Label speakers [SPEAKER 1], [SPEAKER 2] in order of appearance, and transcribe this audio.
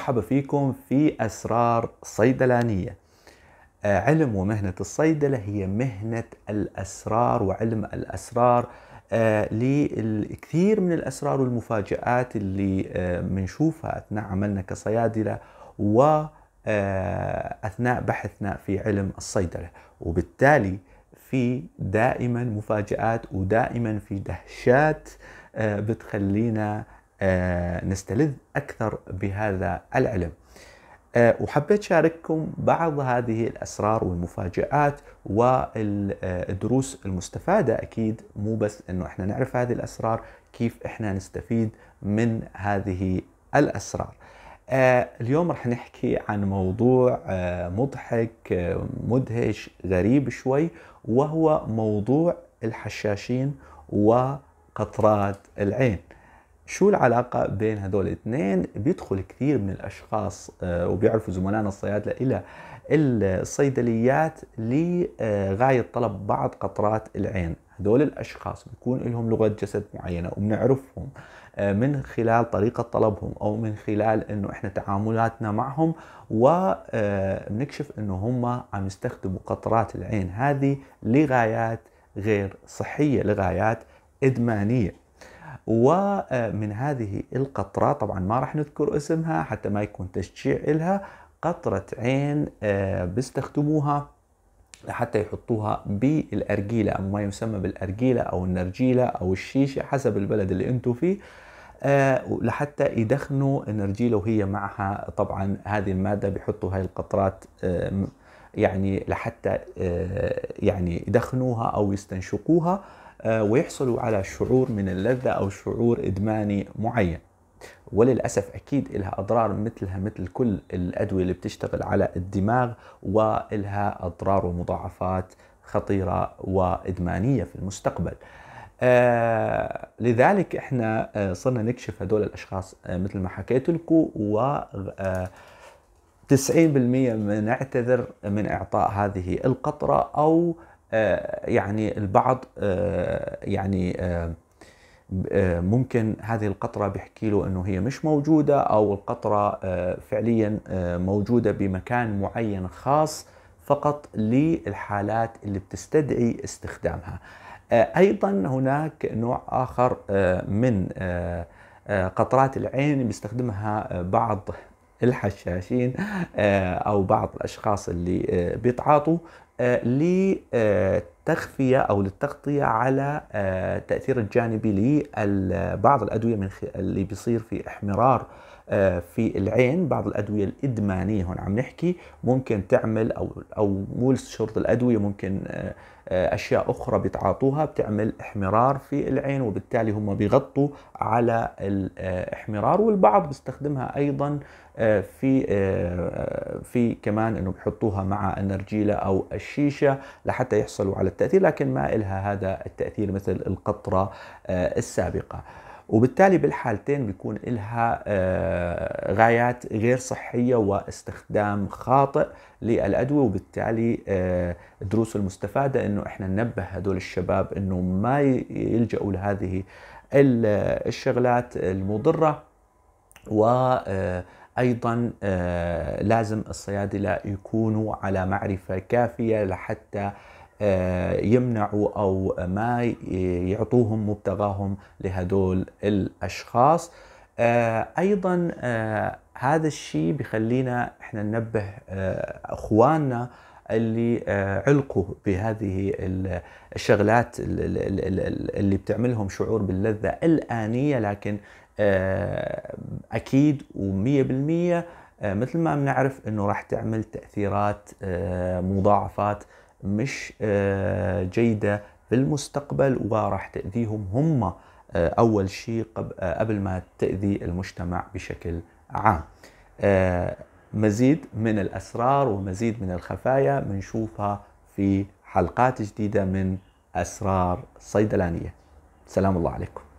[SPEAKER 1] مرحبا فيكم في أسرار صيدلانية آه، علم ومهنة الصيدلة هي مهنة الأسرار وعلم الأسرار آه، للكثير من الأسرار والمفاجآت اللي بنشوفها آه، أثناء عملنا كصيادلة وأثناء بحثنا في علم الصيدلة وبالتالي في دائما مفاجآت ودائما في دهشات بتخلينا آه، نستلذ أكثر بهذا العلم آه، وحبيت شارككم بعض هذه الأسرار والمفاجآت والدروس المستفادة أكيد مو بس أنه إحنا نعرف هذه الأسرار كيف إحنا نستفيد من هذه الأسرار آه، اليوم رح نحكي عن موضوع مضحك مدهش غريب شوي وهو موضوع الحشاشين وقطرات العين شو العلاقة بين هذول الاثنين؟ بيدخل كثير من الأشخاص آه، وبيعرفوا زملائنا الصيادلة إلى الصيدليات لغاية طلب بعض قطرات العين هذول الأشخاص بيكون لهم لغة جسد معينة وبنعرفهم آه، من خلال طريقة طلبهم أو من خلال أنه إحنا تعاملاتنا معهم وبنكشف آه، أنه هم عم يستخدموا قطرات العين هذه لغايات غير صحية لغايات إدمانية ومن آه، هذه القطرة طبعا ما راح نذكر اسمها حتى ما يكون تشجيع إلها قطرة عين آه، بيستخدموها حتى يحطوها بالأرجيلة أو ما يسمى بالأرجيلة أو النرجيلة أو الشيشة حسب البلد اللي أنتم فيه آه، لحتى يدخنوا النرجيلة وهي معها طبعا هذه المادة بيحطوا هاي القطرات يعني لحتى يعني يدخنوها أو يستنشقوها آه، ويحصلوا على شعور من اللذة أو شعور إدماني معين وللأسف أكيد لها أضرار مثلها مثل كل الأدوية اللي بتشتغل على الدماغ ولها أضرار ومضاعفات خطيرة وإدمانية في المستقبل آه لذلك احنا آه، صرنا نكشف هدول الاشخاص آه، مثل ما حكيت لكم و 90% بنعتذر من اعطاء هذه القطره او آه، يعني البعض آه، يعني آه، ممكن هذه القطرة بيحكي له أنه هي مش موجودة أو القطرة فعليا موجودة بمكان معين خاص فقط للحالات اللي بتستدعي استخدامها أيضا هناك نوع آخر من قطرات العين بيستخدمها بعض الحشاشين او بعض الاشخاص اللي بيتعاطوا للتخفية آه، أو للتغطية على التأثير آه، الجانبي لبعض الأدوية من اللي بيصير في احمرار آه، في العين بعض الادويه الادمانيه هون عم نحكي ممكن تعمل او او مو شرط الادويه ممكن اشياء اخرى بيتعاطوها بتعمل احمرار في العين وبالتالي هم بيغطوا على الاحمرار والبعض بيستخدمها ايضا في في كمان انه بحطوها مع النرجيله او الشاي الشيشة لحتى يحصلوا على التأثير لكن ما إلها هذا التأثير مثل القطرة آه، السابقة وبالتالي بالحالتين بيكون لها آه، غايات غير صحية واستخدام خاطئ للأدوية وبالتالي آه، الدروس المستفادة أنه إحنا ننبه هدول الشباب أنه ما يلجأوا لهذه الشغلات المضرة و ايضا آه، لازم الصيادله يكونوا على معرفه كافيه لحتى آه، يمنعوا او ما يعطوهم مبتغاهم لهدول الاشخاص آه، ايضا هذا الشيء بخلينا احنا ننبه اخواننا اللي علقوا بهذه الشغلات اللي بتعملهم شعور باللذة الآنية لكن آه، اكيد و100% آه، مثل ما بنعرف انه راح تعمل تاثيرات آه، مضاعفات مش جيده في المستقبل وراح تاذيهم هم اول شيء قبل ما تاذي المجتمع بشكل عام. مزيد من الاسرار ومزيد من الخفايا بنشوفها في حلقات جديده من اسرار صيدلانيه. سلام الله عليكم.